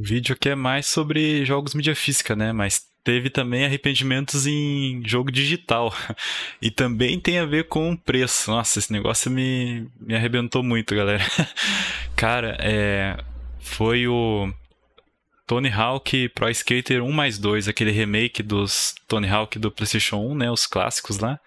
vídeo que é mais sobre jogos mídia física, né? Mas teve também arrependimentos em jogo digital. E também tem a ver com o preço. Nossa, esse negócio me, me arrebentou muito, galera. Cara, é, foi o Tony Hawk Pro Skater 1 mais 2, aquele remake dos Tony Hawk do PlayStation 1, né? Os clássicos lá.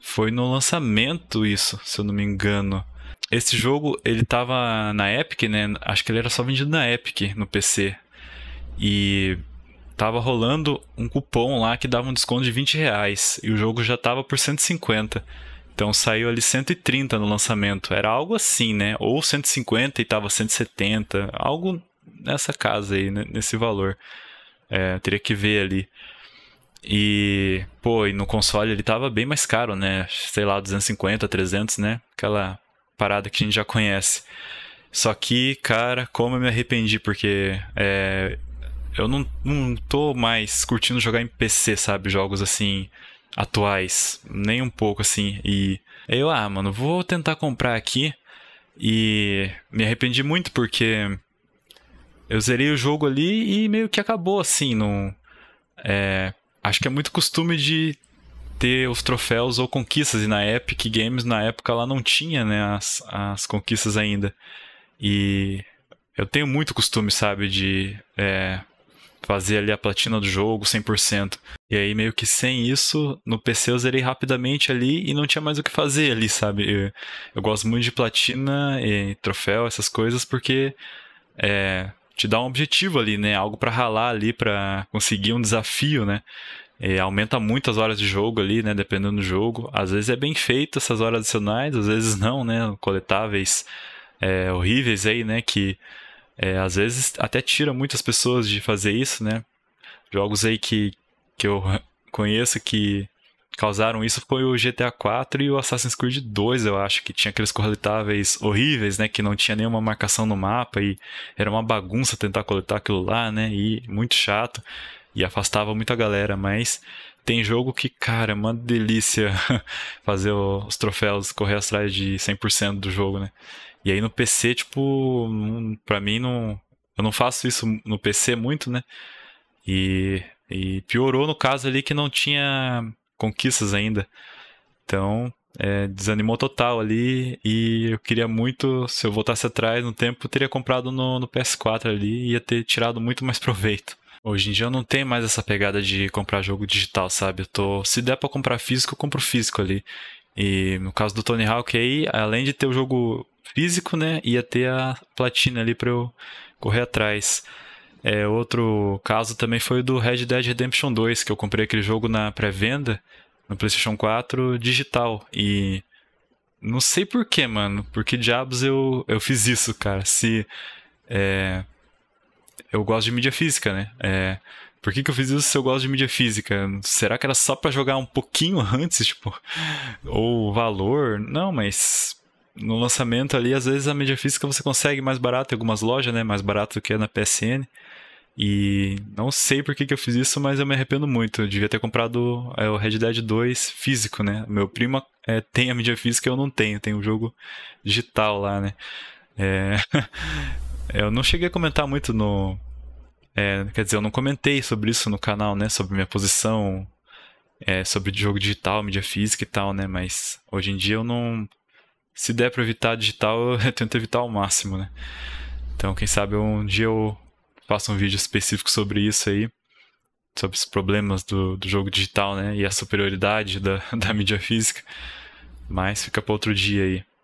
Foi no lançamento isso, se eu não me engano esse jogo, ele tava na Epic, né? Acho que ele era só vendido na Epic, no PC. E tava rolando um cupom lá que dava um desconto de 20 reais. E o jogo já tava por 150. Então saiu ali 130 no lançamento. Era algo assim, né? Ou 150 e tava 170. Algo nessa casa aí, né? nesse valor. É, teria que ver ali. E, pô, e no console ele tava bem mais caro, né? Sei lá, 250, 300, né? Aquela parada que a gente já conhece. Só que, cara, como eu me arrependi, porque é, eu não, não tô mais curtindo jogar em PC, sabe? Jogos assim, atuais, nem um pouco assim. E aí eu, ah, mano, vou tentar comprar aqui. E me arrependi muito porque eu zerei o jogo ali e meio que acabou assim. Não, é, acho que é muito costume de ter os troféus ou conquistas. E na Epic Games, na época, lá não tinha né, as, as conquistas ainda. E eu tenho muito costume, sabe, de é, fazer ali a platina do jogo 100%. E aí, meio que sem isso, no PC eu zerei rapidamente ali e não tinha mais o que fazer ali, sabe? Eu, eu gosto muito de platina e troféu, essas coisas, porque é, te dá um objetivo ali, né? Algo para ralar ali, para conseguir um desafio, né? E é, aumenta muito as horas de jogo ali, né? Dependendo do jogo. Às vezes é bem feito essas horas adicionais, às vezes não, né? Coletáveis é, horríveis aí, né? Que é, às vezes até tira muitas pessoas de fazer isso, né? Jogos aí que, que eu conheço que causaram isso foi o GTA 4 e o Assassin's Creed 2, eu acho, que tinha aqueles coletáveis horríveis, né, que não tinha nenhuma marcação no mapa e era uma bagunça tentar coletar aquilo lá, né, e muito chato e afastava muita galera, mas tem jogo que, cara, é uma delícia fazer os troféus, correr atrás de 100% do jogo, né? E aí no PC, tipo, hum, pra mim não. Eu não faço isso no PC muito, né? E, e piorou no caso ali que não tinha conquistas ainda. Então, é, desanimou total ali e eu queria muito, se eu voltasse atrás no tempo, eu teria comprado no, no PS4 ali e ia ter tirado muito mais proveito. Hoje em dia eu não tenho mais essa pegada de comprar jogo digital, sabe? Eu tô, se der para comprar físico, eu compro físico ali. E no caso do Tony Hawk aí, além de ter o jogo físico, né, ia ter a platina ali para eu correr atrás. É, outro caso também foi do Red Dead Redemption 2, que eu comprei aquele jogo na pré-venda no PlayStation 4 digital. E não sei porquê, mano. Por que diabos eu, eu fiz isso, cara? Se. É, eu gosto de mídia física, né? É, por que, que eu fiz isso se eu gosto de mídia física? Será que era só para jogar um pouquinho antes, tipo? Ou valor? Não, mas no lançamento ali, às vezes a mídia física você consegue mais barato em algumas lojas, né? Mais barato do que é na PSN. E não sei por que, que eu fiz isso, mas eu me arrependo muito. Eu devia ter comprado é, o Red Dead 2 físico, né? Meu primo é, tem a mídia física eu não tenho. Tem o um jogo digital lá, né? É... eu não cheguei a comentar muito no. É, quer dizer, eu não comentei sobre isso no canal, né? Sobre minha posição é, sobre jogo digital, mídia física e tal, né? Mas hoje em dia eu não se der para evitar digital, eu tento evitar ao máximo, né? Então, quem sabe um dia eu faço um vídeo específico sobre isso aí, sobre os problemas do, do jogo digital, né? E a superioridade da, da mídia física. Mas fica para outro dia aí.